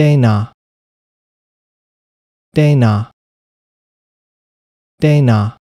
Dana Dana Dana